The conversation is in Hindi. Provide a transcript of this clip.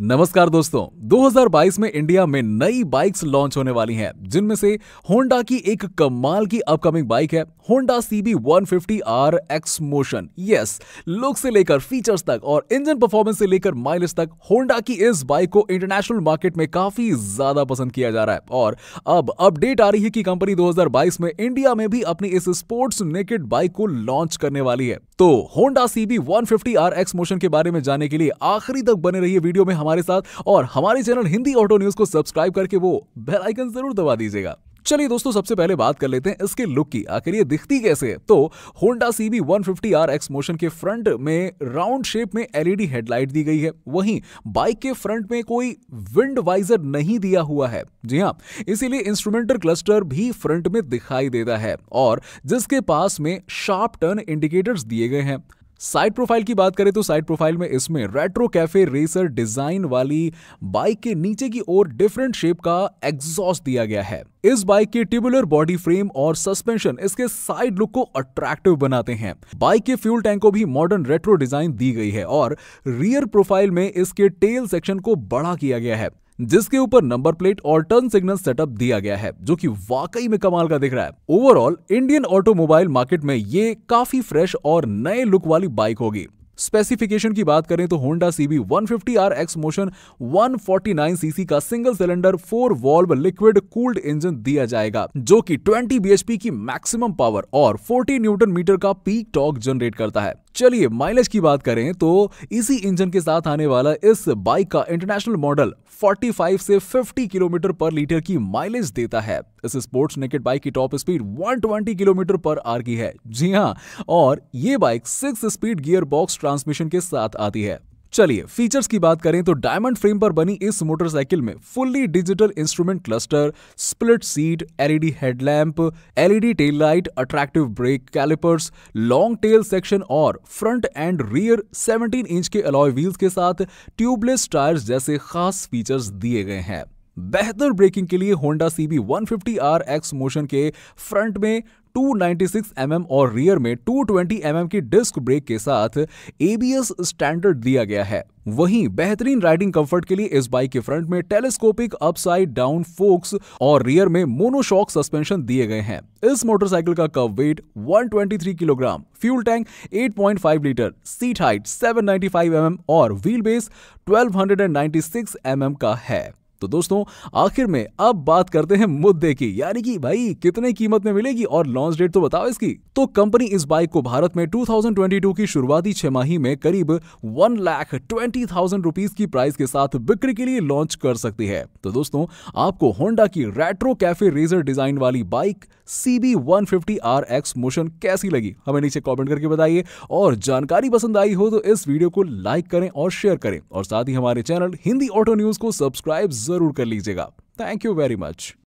नमस्कार दोस्तों 2022 में इंडिया में नई बाइक्स लॉन्च होने वाली हैं जिनमें से होंडा की एक कमाल की अपकमिंग बाइक है Honda C fifty R X motion यस लुक से लेकर फीचर्स तक और इंजन परफॉर्मेंस से लेकर माइलेज तक होंडा की इस बाइक को इंटरनेशनल मार्केट में काफी ज्यादा पसंद किया जा रहा है और अब अपडेट आ रही है कि कंपनी दो में इंडिया में भी अपनी इस स्पोर्ट्स नेकेड बाइक को लॉन्च करने वाली है तो Honda CB R X motion के बारे में जानने के लिए आखिरी तक बने रहिए वीडियो में हमारे साथ और हमारे चैनल हिंदी ऑटो न्यूज को सब्सक्राइब करके वो बेल आइकन जरूर दबा दीजिएगा चलिए दोस्तों सबसे पहले बात कर लेते हैं इसके लुक की आखिर ये दिखती कैसे है तो Honda CB R X motion के फ्रंट में राउंड शेप में एलईडी हेडलाइट e दी गई है वहीं बाइक के फ्रंट में कोई विंड वाइजर नहीं दिया हुआ है जी हाँ इसीलिए इंस्ट्रूमेंटल क्लस्टर भी फ्रंट में दिखाई देता है और जिसके पास में शार्प टर्न इंडिकेटर्स दिए गए हैं साइड प्रोफाइल की बात करें तो साइड प्रोफाइल में इसमें रेट्रो कैफे रेसर डिजाइन वाली बाइक के नीचे की ओर डिफरेंट शेप का एग्जॉस्ट दिया गया है इस बाइक के ट्यूबुलर बॉडी फ्रेम और सस्पेंशन इसके साइड लुक को अट्रैक्टिव बनाते हैं बाइक के फ्यूल टैंक को भी मॉडर्न रेट्रो डिजाइन दी गई है और रियर प्रोफाइल में इसके टेल सेक्शन को बड़ा किया गया है जिसके ऊपर नंबर प्लेट और टर्न सिग्नल सेटअप दिया गया है जो कि वाकई में कमाल का दिख रहा है ओवरऑल इंडियन ऑटोमोबाइल मार्केट में ये काफी फ्रेश और नए लुक वाली बाइक होगी स्पेसिफिकेशन की बात करें तो Honda CB 150R X motion 149 CC का single cylinder four valve liquid cooled engine दिया जाएगा जो कि 20 पी की मैक्सिमम पावर और 40 न्यूटन मीटर का पीक टॉक जनरेट करता है चलिए माइलेज की बात करें तो इसी इंजन के साथ आने वाला इस बाइक का इंटरनेशनल मॉडल 45 से 50 किलोमीटर पर लीटर की माइलेज देता है इस स्पोर्ट्स नेकेट बाइक की टॉप स्पीड 120 किलोमीटर पर आर की है जी हाँ और ये bike six speed gear box transmission के साथ आती है चलिए फीचर्स की बात करें तो डायमंड फ्रेम पर बनी इस मोटरसाइकिल में fully digital instrument cluster split seat LED headlamp LED tail light attractive brake calipers long tail section और फ्रंट एंड रियर 17 इंच के अलॉय व्हील्स के साथ ट्यूबलेस टायर्स जैसे खास फीचर्स दिए गए हैं बेहतर ब्रेकिंग के लिए Honda C CB 150R X motion के फ्रंट में 296 mm और रियर में 220 mm की डिस्क ब्रेक के साथ एबीएस स्टैंडर्ड दिया गया है वहीं बेहतरीन राइडिंग कंफर्ट के लिए इस बाइक के फ्रंट में टेलीस्कोपिक अपसाइड डाउन फोक्स और रियर में मोनोशॉक सस्पेंशन दिए गए हैं इस मोटरसाइकिल का कव weight 123 kilogram fuel tank 8.5 litre seat height 795 mm और व्हील बेस 1296 mm का है तो दोस्तों आखिर में अब बात करते हैं मुद्दे की यानी कि भाई कितने कीमत में मिलेगी और लॉन्च डेट तो बताओ इसकी तो कंपनी इस बाइक को भारत में 2022 की शुरुआती छमाही में करीब one lakh twenty thousand rupees की प्राइस के साथ बिक्री के लिए लॉन्च कर सकती है तो दोस्तों आपको होंडा की रेट्रो कैफे रेजर डिजाइन वाली bike CB one fifty R X motion कैसी लगी हमें नीचे कॉमेंट करके बताइए और जानकारी पसंद आई हो तो इस वीडियो को लाइक करें और शेयर करें और साथ ही हमारे चैनल हिंदी ऑटो न्यूज को सब्सक्राइब जरूर कर लीजिएगा थैंक यू वेरी मच